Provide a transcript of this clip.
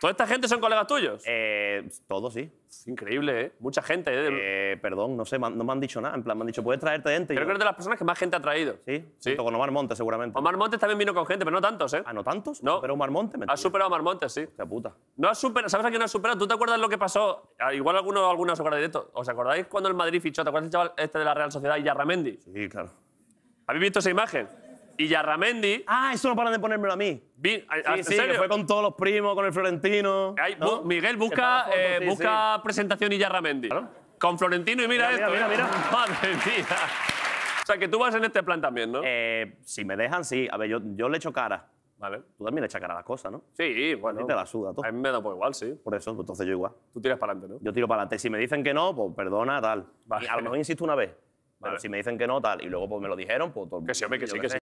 ¿Toda esta gente son colegas tuyos? Eh, todos sí. increíble, ¿eh? Mucha gente. ¿eh? eh perdón, no sé, no me han dicho nada. En plan, me han dicho, ¿puedes traerte gente? Creo que eres de las personas que más gente ha traído. Sí, sí. con Omar Montes, seguramente. Omar Montes también vino con gente, pero no tantos, ¿eh? ¿Ah, no tantos? No. Pero Omar Montes, me ha superado a Omar Montes, sí. Qué puta. No has superado, ¿Sabes a quién no has superado? ¿Tú te acuerdas lo que pasó? Ah, igual alguno, alguno os acuerda directo. ¿Os acordáis cuando el Madrid fichó? ¿Te acuerdas el chaval este de la Real Sociedad, Yarramendi? Sí, claro. ¿Habéis visto esa imagen? Y Yarramendi... Ah, eso no paran de ponérmelo a mí. Bien, a, sí, ¿en fue con todos los primos, con el Florentino. Miguel eh, busca, presentación Y ¿Claro? Con Florentino y mira, esto. Mira, mira, ¿eh? mira. Madre mía. O sea, que tú vas en este plan también, ¿no? Eh, si me dejan, sí. A ver, yo, yo le echo cara. Vale. Tú también le echas cara a las cosas, ¿no? Sí, bueno. A te la suda todo. A mí me da por igual, sí. Por eso, pues entonces yo igual. Tú tiras para adelante, ¿no? Yo tiro para adelante. Si me dicen que no, pues perdona, tal. a lo mejor insisto una vez. Vale. si me dicen que no, tal. Y luego pues me lo dijeron, pues Que sí, hombre, que sí, que sí.